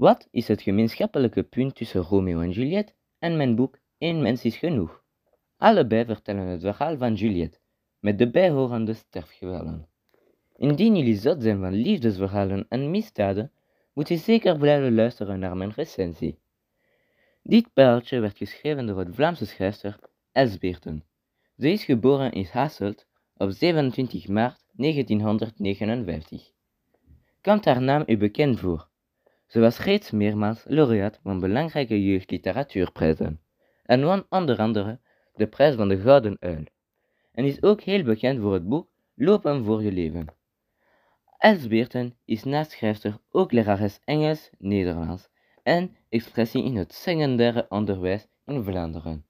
Wat is het gemeenschappelijke punt tussen Romeo en Juliet en mijn boek Eén mens is genoeg? Allebei vertellen het verhaal van Juliet, met de bijhorende sterfgevallen. Indien jullie zot zijn van liefdesverhalen en misdaden, moet je zeker blijven luisteren naar mijn recensie. Dit pijltje werd geschreven door het Vlaamse schrijfster Elsbeerten. Ze is geboren in Hasselt op 27 maart 1959. Komt haar naam u bekend voor? Ze was reeds meermaals laureaat van belangrijke jeugdliteratuurprijzen en won onder andere de prijs van de Gouden Uil en is ook heel bekend voor het boek Lopen voor je leven. Els Beerten is naast schrijfster ook lerares Engels, Nederlands en expressie in het secundaire onderwijs in Vlaanderen.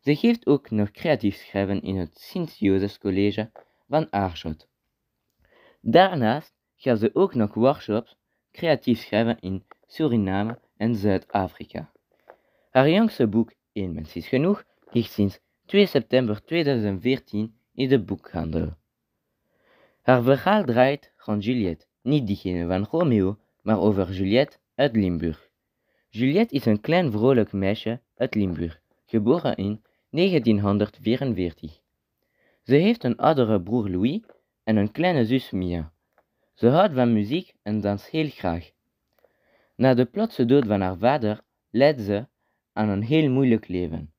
Ze geeft ook nog creatief schrijven in het Sint-Jozefs College van Aarschot. Daarnaast gaat ze ook nog workshops creatief schrijven in Suriname en Zuid-Afrika. Haar jongste boek, Eén mens is genoeg, ligt sinds 2 september 2014 in de boekhandel. Haar verhaal draait rond Juliette, niet diegene van Romeo, maar over Juliette uit Limburg. Juliette is een klein vrolijk meisje uit Limburg, geboren in 1944. Ze heeft een oudere broer Louis en een kleine zus Mia. Ze houdt van muziek en danst heel graag. Na de plotse dood van haar vader leidt ze aan een heel moeilijk leven.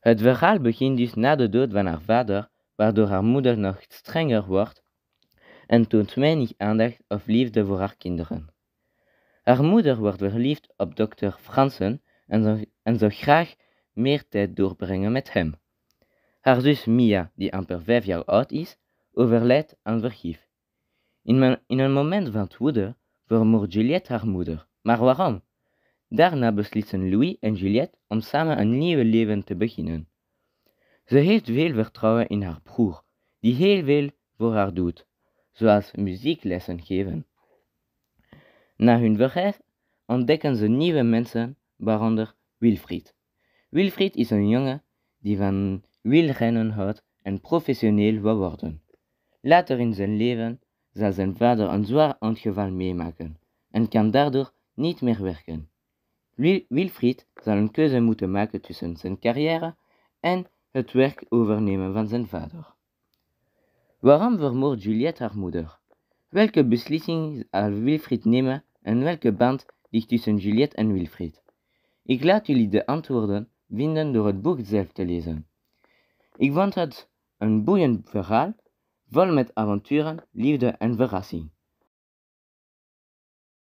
Het verhaal begint dus na de dood van haar vader, waardoor haar moeder nog strenger wordt en toont weinig aandacht of liefde voor haar kinderen. Haar moeder wordt verliefd op dokter Fransen en zou, en graag meer tijd doorbrengen met hem. Haar zus Mia, die amper vijf jaar oud is, overlijdt aan vergif. In, een moment van woede vermoordt Juliette haar moeder. Maar waarom? Daarna beslissen Louis en Juliette om samen een nieuw leven te beginnen. Ze heeft veel vertrouwen in haar broer, die heel veel voor haar doet, zoals muzieklessen geven. Na hun verhuis ontdekken ze nieuwe mensen, waaronder Wilfried. Wilfried is een jongen die van wielrennen houdt en professioneel wil worden. Later in zijn leven zal zijn vader een zwaar ongeval meemaken en kan daardoor niet meer werken. Wilfried zal een keuze moeten maken tussen zijn carrière en het werk overnemen van zijn vader. Waarom vermoordt Juliette haar moeder? Welke beslissing zal Wilfried nemen en welke band ligt tussen Juliette en Wilfried? Ik laat jullie de antwoorden vinden door het boek zelf te lezen. Ik vond het een boeiend verhaal vol met avonturen, liefde en verrassing.